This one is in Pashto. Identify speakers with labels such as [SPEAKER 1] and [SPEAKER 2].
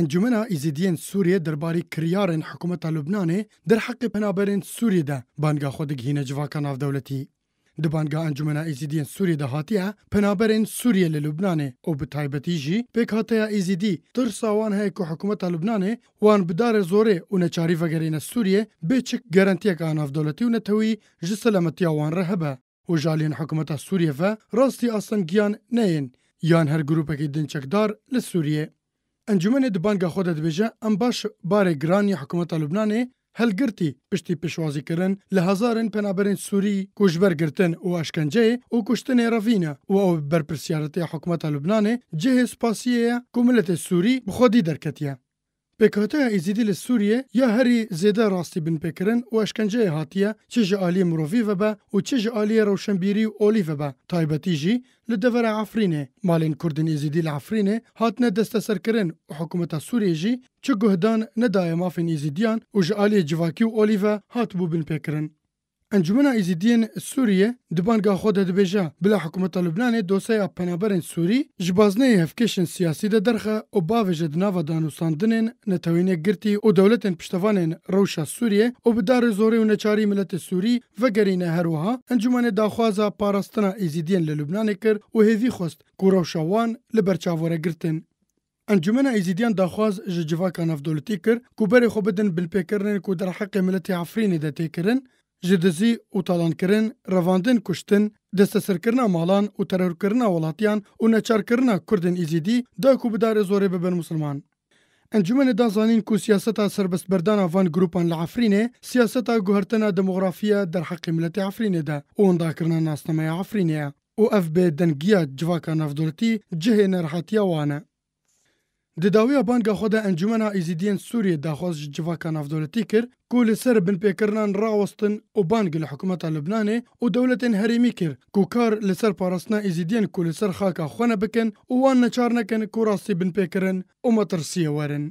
[SPEAKER 1] انجمن ایزیدین سوریه دربارې کریارن حکومت لبنانه در حق پنابرین سوریه ده بانګه خودګ هینه جواکا ناو دولتي د بانګا انجمن ایزیدین سوریه ده هاتیه پنابرین سوریه له لبنانه او په تایبتی جی په کاته ایزیدی تر ساوان هه کو حکومت لبنانه وان بدار زوره او نه چاری وګرینه سوریه به چک ګارانټی کا ناو دولتي او نه توي ج سلامتی وان رهبه وجالین حکومت سوریه و راستي اصلا ګیان نه یان هر ګروپ کې دنچکدار له سوریه ئەنجومنê di banga xwe de dibêje em baş barê giran ya hikûmeta Lubnanê helgirtî piştî pêşwazîkirin li hezarên penaberên Sûrî ku ji ber girtin û eşkenceyê û kuştinê revîne û ew berpirsyaretê hikûmeta Lubnanê cihê spasiyê ye ku miletê Sûrî bi xwedî derketiye. پێکهاتەیە ئیزیدی لە سووریە یا هەری زێدە ڕاستی بنپێکردن و ئەشکنجەیە هاتیە چێژە عالی مرۆڤی بە و چێژە عالیە ڕەوشەمبیری و ئۆلیڤە بە تایبەتیژی li devera Efrînê malên Kurdên Êzidî li Efrînê hatine desteserkirin û hikûmeta Sûriyê jî çi guhdan nedaye mafên Êzidiyan û ji aliyê civakî û olîve hat bû binpêkirin. انجمن ایزیدین سوریه د بانګه خو د دبیجه بل حکومت لبنان دوسه پنابرن سوری جبازنه هفکشن سیاسي د درخه او باوجه د ناو دانوساندنن نتوینه ګرتی او دولتن پښتوانن روشا سوریه او به دار زوري او نچاري ملت سوری و ګرینه هروها انجمن د خوازه پاراستنه ایزیدین له لبنان کر او هیوی خوست کوروشوان لبرچاوره ګرتن انجمن ایزیدیان داخواز ججوا کانف دولتی کر کو بری خو بدن بل پیکرن کو در حق ملت عفرین د تیکرن ji dizî û talankirin, revandin kuştin, destesirkirina malan û terorkirina welatiyan û neçarkirina Kurdên Êzidî da ku bi darê zorê bibin musilman. Encûmenê da zanîn ku siyaseta serbestberdana van grûpan li Efrînê, siyaseta guhertina demografiya derheqê miletê Efrînê de û ondakirina nasnameya Efrînê ye û ev bê dengiya civaka navdolî cihê nerhetiya wan e. د داویا بانک خو د انجمن ایزیدین سوریه د خوښ جواکا نافدولتي کړ کو له سر بن پیکرنان راوستن او بانک له حکومت لبنان او دولت هریمی کړ کو کار له سر پارسنا ایزیدین کو له سر خاکه خونه بکن او وان نه چار نه کن کو راسي بن پیکرن او مترسیه ورن